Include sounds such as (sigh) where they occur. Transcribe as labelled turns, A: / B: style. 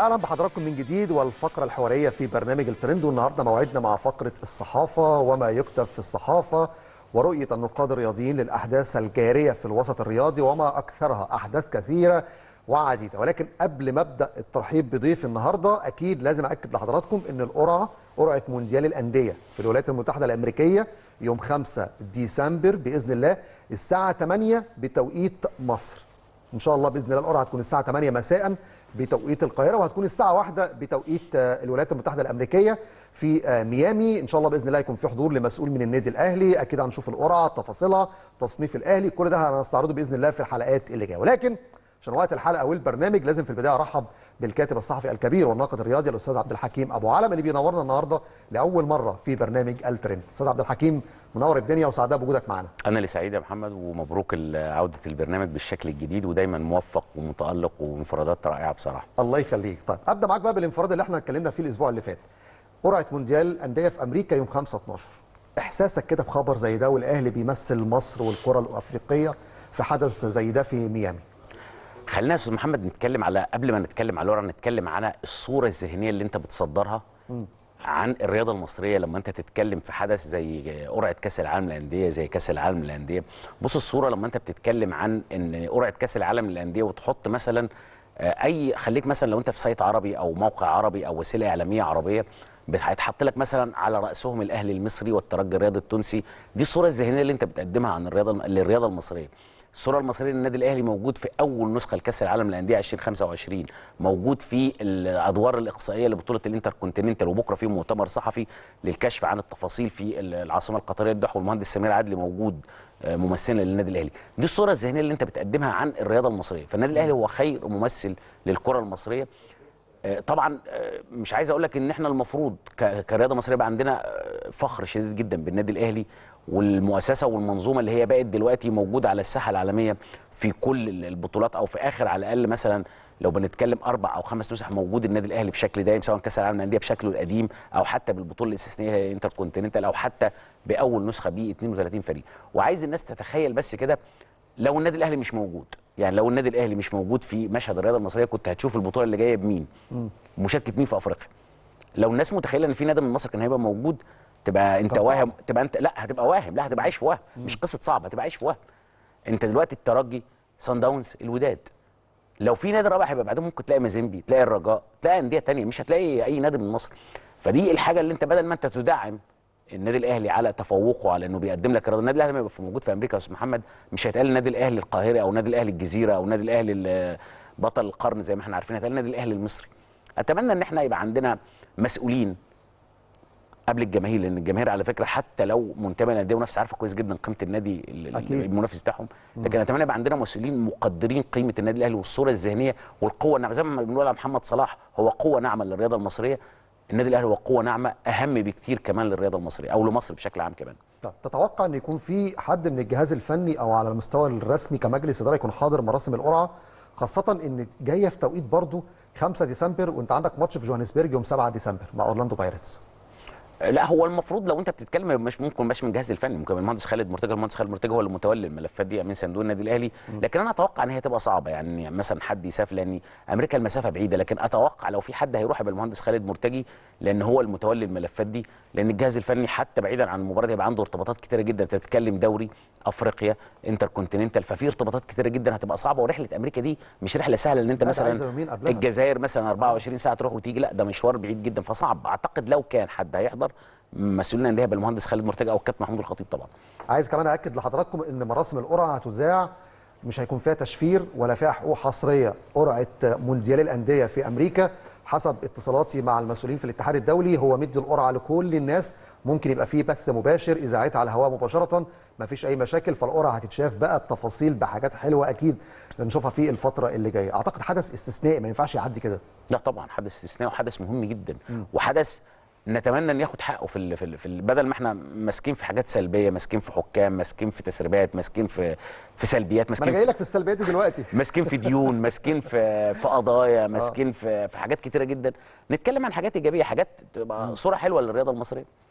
A: اهلا بحضراتكم من جديد والفقره الحواريه في برنامج الترند والنهارده موعدنا مع فقره الصحافه وما يكتب في الصحافه ورؤيه النقاد الرياضيين للاحداث الجاريه في الوسط الرياضي وما اكثرها احداث كثيره وعديده ولكن قبل ما ابدا الترحيب بضيف النهارده اكيد لازم اكد لحضراتكم ان القرعه قرعه مونديال الانديه في الولايات المتحده الامريكيه يوم 5 ديسمبر باذن الله الساعه 8 بتوقيت مصر ان شاء الله باذن الله القرعه هتكون الساعه 8 مساء بتوقيت القاهره وهتكون الساعه واحدة بتوقيت آه، الولايات المتحده الامريكيه في آه، ميامي ان شاء الله باذن الله يكون في حضور لمسؤول من النادي الاهلي اكيد هنشوف القرعه تفاصيلها تصنيف الاهلي كل ده هنستعرضه باذن الله في الحلقات اللي جايه ولكن عشان وقت الحلقه والبرنامج لازم في البدايه ارحب بالكاتب الصحفي الكبير والناقد الرياضي الاستاذ عبد الحكيم ابو علم اللي بينورنا النهارده لاول مره في برنامج الترند استاذ عبد الحكيم منور الدنيا وسعداء بوجودك معانا
B: انا اللي سعيد يا محمد ومبروك عوده البرنامج بالشكل الجديد ودايما موفق ومتالق وانفرادات رائعه بصراحه
A: الله يخليك طيب ابدا معاك بقى بالانفراد اللي احنا اتكلمنا فيه الاسبوع اللي فات قرعه مونديال انديه في امريكا يوم 5 12 احساسك كده بخبر زي ده والاهلي بيمثل مصر والكره الافريقيه في حدث زي ده في ميامي
B: خلينا يا استاذ محمد نتكلم على قبل ما نتكلم على الورقه نتكلم على الصوره الذهنيه اللي انت بتصدرها م. عن الرياضه المصريه لما انت تتكلم في حدث زي قرعه كاس العالم للانديه زي كاس العالم للانديه بص الصوره لما انت بتتكلم عن ان قرعه كاس العالم للانديه وتحط مثلا آه، اي خليك مثلا لو انت في سايت عربي او موقع عربي او وسيله اعلاميه عربيه هيتحط لك مثلا على راسهم الاهلي المصري والترجي الرياضي التونسي دي الصوره الذهنيه اللي انت بتقدمها عن الرياضه للرياضه المصريه الصوره المصريه للنادي الاهلي موجود في اول نسخه لكاس العالم للانديه 2025 موجود في الادوار الاقصائيه لبطوله الانتر كونتيننتال وبكره في مؤتمر صحفي للكشف عن التفاصيل في العاصمه القطريه الدوحه والمهندس سمير عدلي موجود آه، ممثلا للنادي الاهلي دي الصوره الذهنيه اللي انت بتقدمها عن الرياضه المصريه فالنادي الاهلي هو خير ممثل للكره المصريه آه، طبعا آه، مش عايز اقول لك ان احنا المفروض كرياضه مصريه بقى عندنا فخر شديد جدا بالنادي الاهلي والمؤسسه والمنظومه اللي هي بقت دلوقتي موجوده على الساحه العالميه في كل البطولات او في اخر على الاقل مثلا لو بنتكلم اربع او خمس نسخ موجود النادي الاهلي بشكل دائم سواء كاس العالم للانديه بشكله القديم او حتى بالبطوله الاستثنائيه انتر كونتيننتال او حتى باول نسخه بيه 32 فريق وعايز الناس تتخيل بس كده لو النادي الاهلي مش موجود يعني لو النادي الاهلي مش موجود في مشهد الرياضه المصريه كنت هتشوف البطوله اللي جايه بمين مشاركه مين في افريقيا لو الناس متخيله ان في نادي من مصر كان هيبقى موجود تبقى انت واهم تبقى انت لا هتبقى واهم لا هتبقى عايش في وهم مش قصه صعبه هتبقى عايش في وهم انت دلوقتي الترجي سان داونز الوداد لو في نادي رابع هيبقى بعدهم ممكن تلاقي مازيمبي تلاقي الرجاء تلاقي انديه ثانيه مش هتلاقي اي نادي من مصر فدي الحاجه اللي انت بدل ما انت تدعم النادي الاهلي على تفوقه على انه بيقدم لك رياضه النادي الاهلي ما يبقى موجود في امريكا يا استاذ محمد مش هيتقال النادي الاهلي القاهره او النادي الاهلي الجزيره او النادي الاهلي بطل القرن زي ما احنا عارفين هيتقال النادي الاهلي المصري اتمنى ان احنا يبقى عندنا مسؤولين قبل الجماهير لان الجماهير على فكره حتى لو منتميه للانديه ونفس عارفه كويس جدا قيمه النادي المنافس بتاعهم لكن اتمنى يبقى عندنا مسؤولين مقدرين قيمه النادي الاهلي والصوره الذهنيه والقوه زي ما بنقول على محمد صلاح هو قوه ناعمه للرياضه المصريه النادي الاهلي هو قوه ناعمه اهم بكتير كمان للرياضه المصريه او لمصر بشكل عام كمان
A: طب تتوقع ان يكون في حد من الجهاز الفني او على المستوى الرسمي كمجلس اداره يكون حاضر مراسم القرعه خاصه ان جايه في توقيت برضه 5 ديسمبر وانت عندك ماتش في جوهانسبرج يوم 7 ديسمبر مع اورلاندو بايرتس
B: لا هو المفروض لو انت بتتكلم مش ممكن مش من الجهاز الفني ممكن المهندس خالد مرتجى المهندس خالد مرتجى هو اللي متولي الملفات دي من صندوق النادي الاهلي لكن انا اتوقع ان هي تبقى صعبه يعني مثلا حد يسافر لان امريكا المسافه بعيده لكن اتوقع لو في حد هيروح يبقى المهندس خالد مرتجي لان هو المتولي الملفات دي لان الجهاز الفني حتى بعيدا عن المباراه هيبقى عنده ارتباطات كتيره جدا انت بتتكلم دوري افريقيا انتر كونتيننتال ففي ارتباطات كتيره جدا هتبقى صعبه ورحله امريكا دي مش رحله سهله ان انت مثلا الجزائر مثلا 24 ساعه تروح وتيجي لا ده مشوار بعيد جدا فصعب اعتقد لو كان حد هيحضر الاكبر مسؤولين الانديه بالمهندس خالد خالد او والكابتن محمود الخطيب طبعا
A: عايز كمان اكد لحضراتكم ان مراسم القرعه هتذاع مش هيكون فيها تشفير ولا فيها حقوق حصريه قرعه مونديال الانديه في امريكا حسب اتصالاتي مع المسؤولين في الاتحاد الدولي هو مدي القرعه لكل الناس ممكن يبقى فيه بث مباشر اذاعتها على الهواء مباشره ما فيش اي مشاكل فالقرعه هتتشاف بقى بتفاصيل بحاجات حلوه اكيد نشوفها في الفتره اللي جايه اعتقد حدث استثنائي ما ينفعش يعدي كده
B: لا طبعا حدث استثنائي وحدث مهم جدا م. وحدث نتمنى ان ياخد حقه في في, في بدل ما احنا ماسكين في حاجات سلبيه ماسكين في حكام ماسكين في تسريبات ماسكين في في سلبيات ماسكين انا جاي لك
A: في السلبيات دي دلوقتي (laughs) ماسكين في ديون
B: ماسكين في في قضايا آه. ماسكين في في حاجات كتيره جدا نتكلم عن حاجات ايجابيه حاجات تبقى صوره حلوه للرياضه المصريه